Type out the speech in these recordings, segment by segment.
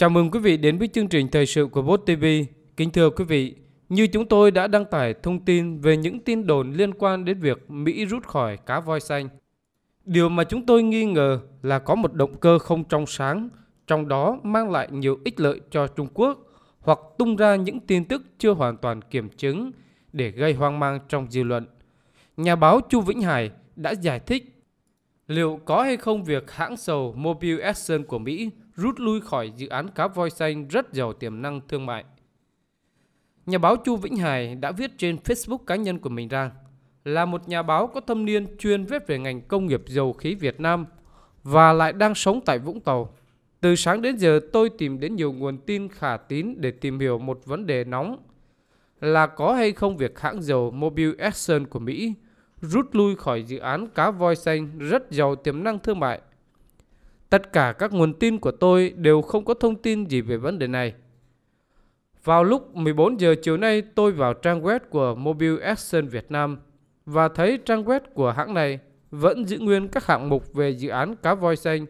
Chào mừng quý vị đến với chương trình thời sự của Bot TV. Kính thưa quý vị, như chúng tôi đã đăng tải thông tin về những tin đồn liên quan đến việc Mỹ rút khỏi cá voi xanh. Điều mà chúng tôi nghi ngờ là có một động cơ không trong sáng, trong đó mang lại nhiều ích lợi cho Trung Quốc hoặc tung ra những tin tức chưa hoàn toàn kiểm chứng để gây hoang mang trong dư luận. Nhà báo Chu Vĩnh Hải đã giải thích liệu có hay không việc hãng dầu Mobil Exxon của Mỹ rút lui khỏi dự án cá voi xanh rất giàu tiềm năng thương mại. Nhà báo Chu Vĩnh Hải đã viết trên Facebook cá nhân của mình rằng là một nhà báo có thâm niên chuyên viết về ngành công nghiệp dầu khí Việt Nam và lại đang sống tại Vũng Tàu. Từ sáng đến giờ tôi tìm đến nhiều nguồn tin khả tín để tìm hiểu một vấn đề nóng là có hay không việc hãng dầu Mobil Exxon của Mỹ rút lui khỏi dự án cá voi xanh rất giàu tiềm năng thương mại Tất cả các nguồn tin của tôi đều không có thông tin gì về vấn đề này. Vào lúc 14 giờ chiều nay, tôi vào trang web của Mobile Action Việt Nam và thấy trang web của hãng này vẫn giữ nguyên các hạng mục về dự án cá voi xanh.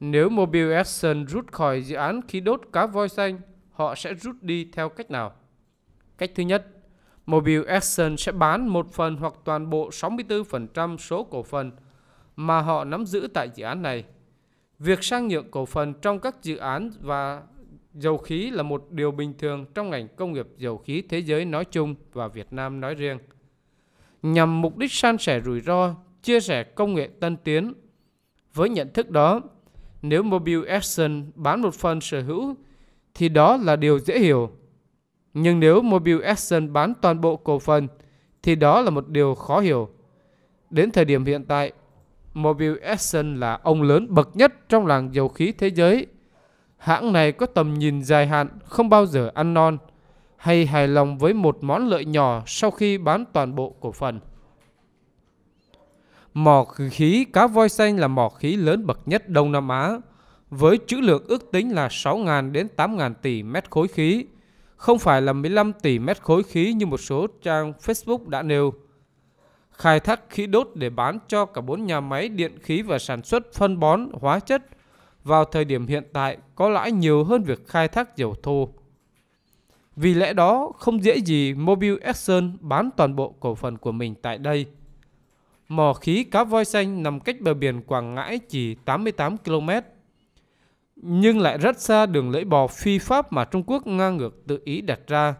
Nếu Mobile Action rút khỏi dự án khí đốt cá voi xanh, họ sẽ rút đi theo cách nào? Cách thứ nhất, Mobile Action sẽ bán một phần hoặc toàn bộ 64% số cổ phần mà họ nắm giữ tại dự án này. Việc sang nhượng cổ phần trong các dự án và dầu khí là một điều bình thường trong ngành công nghiệp dầu khí thế giới nói chung và Việt Nam nói riêng. Nhằm mục đích san sẻ rủi ro, chia sẻ công nghệ tân tiến. Với nhận thức đó, nếu Mobile Action bán một phần sở hữu thì đó là điều dễ hiểu. Nhưng nếu Mobile Action bán toàn bộ cổ phần thì đó là một điều khó hiểu. Đến thời điểm hiện tại, Mobil Edison là ông lớn bậc nhất trong làng dầu khí thế giới. Hãng này có tầm nhìn dài hạn, không bao giờ ăn non, hay hài lòng với một món lợi nhỏ sau khi bán toàn bộ cổ phần. Mỏ khí cá voi xanh là mỏ khí lớn bậc nhất Đông Nam Á, với trữ lượng ước tính là 6.000 đến 8.000 tỷ mét khối khí, không phải là 15 tỷ mét khối khí như một số trang Facebook đã nêu khai thác khí đốt để bán cho cả bốn nhà máy điện khí và sản xuất phân bón, hóa chất vào thời điểm hiện tại có lãi nhiều hơn việc khai thác dầu thô. Vì lẽ đó, không dễ gì Mobil Exxon bán toàn bộ cổ phần của mình tại đây. Mỏ khí cá voi xanh nằm cách bờ biển Quảng Ngãi chỉ 88 km, nhưng lại rất xa đường lưỡi bò phi pháp mà Trung Quốc ngang ngược tự ý đặt ra.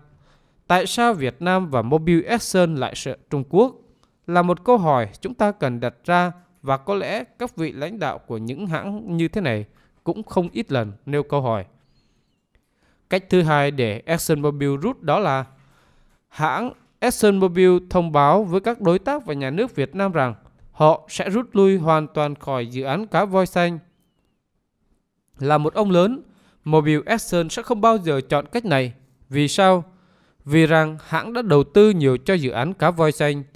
Tại sao Việt Nam và Mobil Exxon lại sợ Trung Quốc? là một câu hỏi chúng ta cần đặt ra và có lẽ các vị lãnh đạo của những hãng như thế này cũng không ít lần nêu câu hỏi. Cách thứ hai để ExxonMobil rút đó là hãng ExxonMobil thông báo với các đối tác và nhà nước Việt Nam rằng họ sẽ rút lui hoàn toàn khỏi dự án cá voi xanh. Là một ông lớn, Mobil Exxon sẽ không bao giờ chọn cách này. Vì sao? Vì rằng hãng đã đầu tư nhiều cho dự án cá voi xanh –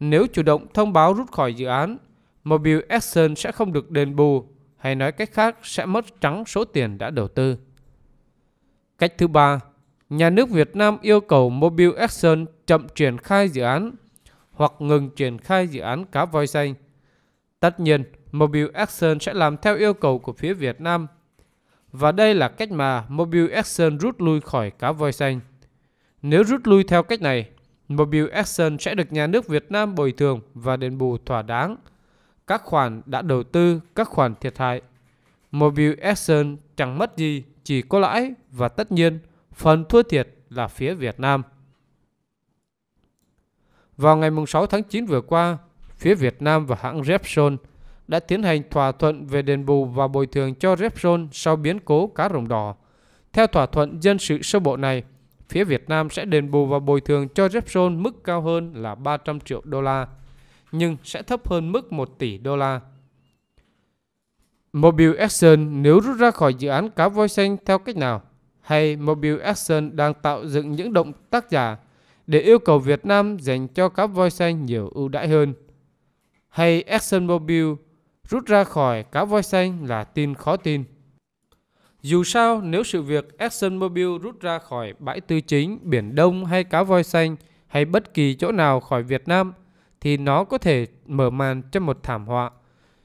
nếu chủ động thông báo rút khỏi dự án, Mobile Action sẽ không được đền bù, hay nói cách khác sẽ mất trắng số tiền đã đầu tư. Cách thứ ba, nhà nước Việt Nam yêu cầu Mobile Action chậm triển khai dự án hoặc ngừng triển khai dự án cá voi xanh. Tất nhiên, Mobile Action sẽ làm theo yêu cầu của phía Việt Nam. Và đây là cách mà Mobile Action rút lui khỏi cá voi xanh. Nếu rút lui theo cách này, Mobile Action sẽ được nhà nước Việt Nam bồi thường và đền bù thỏa đáng các khoản đã đầu tư, các khoản thiệt hại. Mobile Action chẳng mất gì, chỉ có lãi và tất nhiên phần thua thiệt là phía Việt Nam. Vào ngày 6 tháng 9 vừa qua, phía Việt Nam và hãng Repsol đã tiến hành thỏa thuận về đền bù và bồi thường cho Repsol sau biến cố cá rồng đỏ. Theo thỏa thuận dân sự sơ bộ này, phía Việt Nam sẽ đền bù và bồi thường cho Repsol mức cao hơn là 300 triệu đô la, nhưng sẽ thấp hơn mức 1 tỷ đô la. Mobile Action nếu rút ra khỏi dự án cá voi xanh theo cách nào? Hay Mobile Action đang tạo dựng những động tác giả để yêu cầu Việt Nam dành cho cá voi xanh nhiều ưu đãi hơn? Hay Action Mobile rút ra khỏi cá voi xanh là tin khó tin? Dù sao, nếu sự việc ExxonMobil rút ra khỏi bãi tư chính, Biển Đông hay cá voi xanh hay bất kỳ chỗ nào khỏi Việt Nam, thì nó có thể mở màn cho một thảm họa.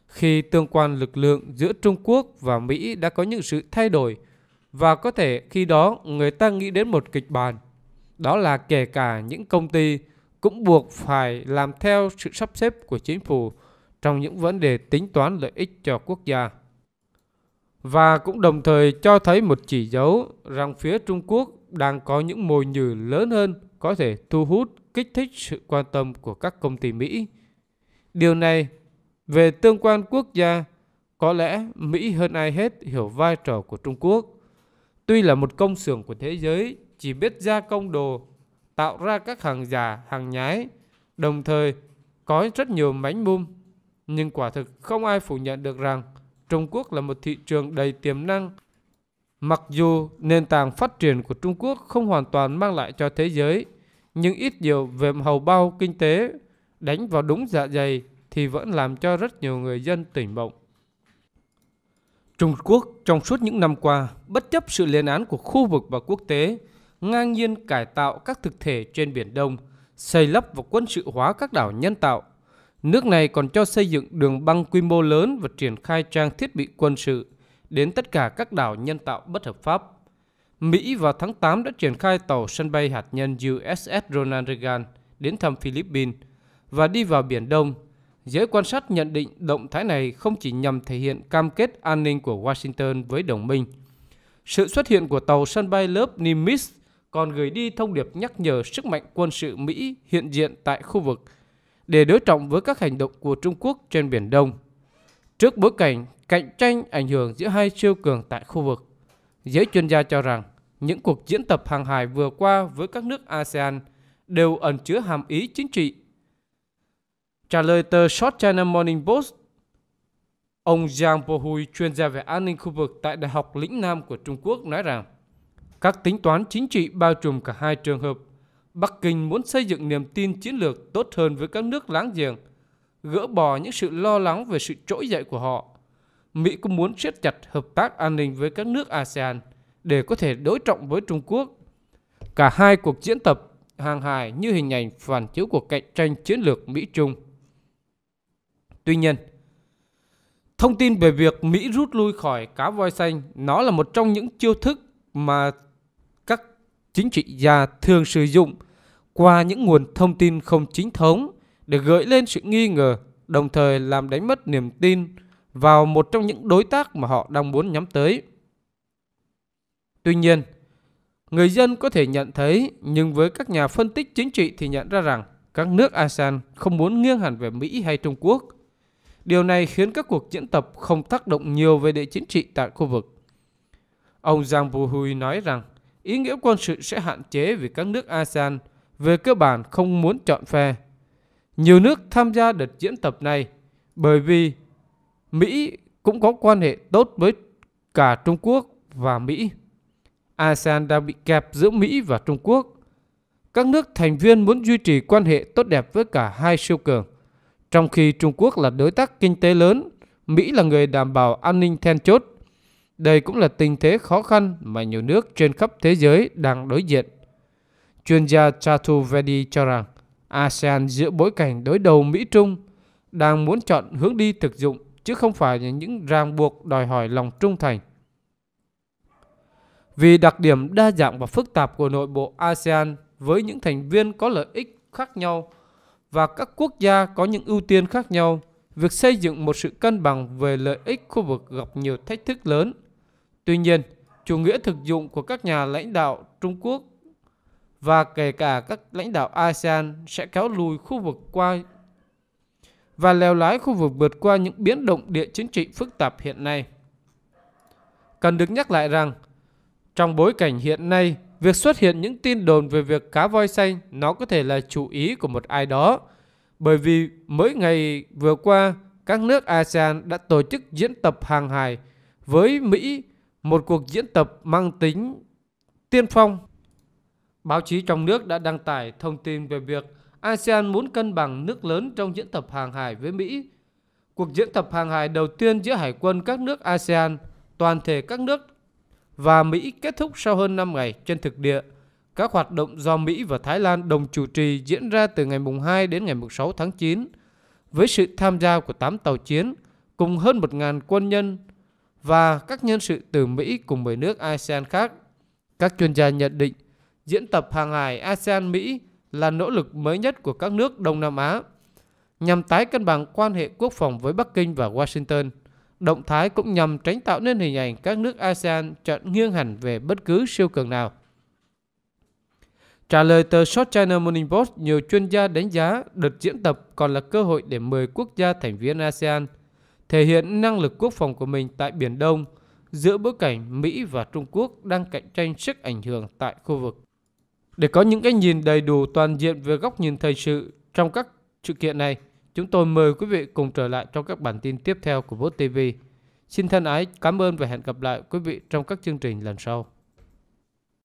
Khi tương quan lực lượng giữa Trung Quốc và Mỹ đã có những sự thay đổi, và có thể khi đó người ta nghĩ đến một kịch bản. Đó là kể cả những công ty cũng buộc phải làm theo sự sắp xếp của chính phủ trong những vấn đề tính toán lợi ích cho quốc gia và cũng đồng thời cho thấy một chỉ dấu rằng phía Trung Quốc đang có những mồi nhử lớn hơn có thể thu hút kích thích sự quan tâm của các công ty Mỹ. Điều này về tương quan quốc gia, có lẽ Mỹ hơn ai hết hiểu vai trò của Trung Quốc. Tuy là một công xưởng của thế giới chỉ biết gia công đồ, tạo ra các hàng giả, hàng nhái, đồng thời có rất nhiều mánh mum, nhưng quả thực không ai phủ nhận được rằng Trung Quốc là một thị trường đầy tiềm năng. Mặc dù nền tảng phát triển của Trung Quốc không hoàn toàn mang lại cho thế giới, nhưng ít nhiều về hầu bao kinh tế đánh vào đúng dạ dày thì vẫn làm cho rất nhiều người dân tỉnh bộng. Trung Quốc trong suốt những năm qua, bất chấp sự lên án của khu vực và quốc tế, ngang nhiên cải tạo các thực thể trên Biển Đông, xây lấp và quân sự hóa các đảo nhân tạo, Nước này còn cho xây dựng đường băng quy mô lớn và triển khai trang thiết bị quân sự đến tất cả các đảo nhân tạo bất hợp pháp. Mỹ vào tháng 8 đã triển khai tàu sân bay hạt nhân USS Ronald Reagan đến thăm Philippines và đi vào Biển Đông. Giới quan sát nhận định động thái này không chỉ nhằm thể hiện cam kết an ninh của Washington với đồng minh. Sự xuất hiện của tàu sân bay lớp Nimitz còn gửi đi thông điệp nhắc nhở sức mạnh quân sự Mỹ hiện diện tại khu vực – để đối trọng với các hành động của Trung Quốc trên Biển Đông. Trước bối cảnh cạnh tranh ảnh hưởng giữa hai siêu cường tại khu vực, giới chuyên gia cho rằng những cuộc diễn tập hàng hải vừa qua với các nước ASEAN đều ẩn chứa hàm ý chính trị. Trả lời tờ Short China Morning Post, ông Giang Bohui, chuyên gia về an ninh khu vực tại Đại học Lĩnh Nam của Trung Quốc nói rằng các tính toán chính trị bao trùm cả hai trường hợp Bắc Kinh muốn xây dựng niềm tin chiến lược tốt hơn với các nước láng giềng, gỡ bỏ những sự lo lắng về sự trỗi dậy của họ. Mỹ cũng muốn siết chặt hợp tác an ninh với các nước ASEAN để có thể đối trọng với Trung Quốc. Cả hai cuộc diễn tập hàng hải như hình ảnh phản chiếu cuộc cạnh tranh chiến lược Mỹ-Trung. Tuy nhiên, thông tin về việc Mỹ rút lui khỏi cá voi xanh nó là một trong những chiêu thức mà chính trị gia thường sử dụng qua những nguồn thông tin không chính thống để gợi lên sự nghi ngờ, đồng thời làm đánh mất niềm tin vào một trong những đối tác mà họ đang muốn nhắm tới. Tuy nhiên, người dân có thể nhận thấy nhưng với các nhà phân tích chính trị thì nhận ra rằng các nước ASEAN không muốn nghiêng hẳn về Mỹ hay Trung Quốc. Điều này khiến các cuộc diễn tập không tác động nhiều về địa chính trị tại khu vực. Ông Giang Buhui nói rằng ý nghĩa quân sự sẽ hạn chế vì các nước ASEAN về cơ bản không muốn chọn phe. Nhiều nước tham gia đợt diễn tập này bởi vì Mỹ cũng có quan hệ tốt với cả Trung Quốc và Mỹ. ASEAN đang bị kẹp giữa Mỹ và Trung Quốc. Các nước thành viên muốn duy trì quan hệ tốt đẹp với cả hai siêu cường, trong khi Trung Quốc là đối tác kinh tế lớn, Mỹ là người đảm bảo an ninh then chốt đây cũng là tình thế khó khăn mà nhiều nước trên khắp thế giới đang đối diện. Chuyên gia Chaturvedi cho rằng ASEAN giữa bối cảnh đối đầu Mỹ-Trung đang muốn chọn hướng đi thực dụng chứ không phải là những ràng buộc đòi hỏi lòng trung thành. Vì đặc điểm đa dạng và phức tạp của nội bộ ASEAN với những thành viên có lợi ích khác nhau và các quốc gia có những ưu tiên khác nhau, việc xây dựng một sự cân bằng về lợi ích khu vực gặp nhiều thách thức lớn Tuy nhiên, chủ nghĩa thực dụng của các nhà lãnh đạo Trung Quốc và kể cả các lãnh đạo ASEAN sẽ kéo lùi khu vực qua và leo lái khu vực vượt qua những biến động địa chính trị phức tạp hiện nay. Cần được nhắc lại rằng, trong bối cảnh hiện nay, việc xuất hiện những tin đồn về việc cá voi xanh nó có thể là chủ ý của một ai đó, bởi vì mới ngày vừa qua, các nước ASEAN đã tổ chức diễn tập hàng hải với Mỹ một cuộc diễn tập mang tính tiên phong. Báo chí trong nước đã đăng tải thông tin về việc ASEAN muốn cân bằng nước lớn trong diễn tập hàng hải với Mỹ. Cuộc diễn tập hàng hải đầu tiên giữa hải quân các nước ASEAN, toàn thể các nước và Mỹ kết thúc sau hơn 5 ngày trên thực địa. Các hoạt động do Mỹ và Thái Lan đồng chủ trì diễn ra từ ngày 2 đến ngày 6 tháng 9 với sự tham gia của 8 tàu chiến cùng hơn 1.000 quân nhân và các nhân sự từ Mỹ cùng với nước ASEAN khác. Các chuyên gia nhận định diễn tập hàng hải ASEAN-Mỹ là nỗ lực mới nhất của các nước Đông Nam Á nhằm tái cân bằng quan hệ quốc phòng với Bắc Kinh và Washington. Động thái cũng nhằm tránh tạo nên hình ảnh các nước ASEAN chọn nghiêng hẳn về bất cứ siêu cường nào. Trả lời tờ South China Morning Post, nhiều chuyên gia đánh giá đợt diễn tập còn là cơ hội để 10 quốc gia thành viên ASEAN – thể hiện năng lực quốc phòng của mình tại Biển Đông giữa bối cảnh Mỹ và Trung Quốc đang cạnh tranh sức ảnh hưởng tại khu vực. Để có những cái nhìn đầy đủ toàn diện về góc nhìn thời sự trong các sự kiện này, chúng tôi mời quý vị cùng trở lại trong các bản tin tiếp theo của Vote TV. Xin thân ái, cảm ơn và hẹn gặp lại quý vị trong các chương trình lần sau.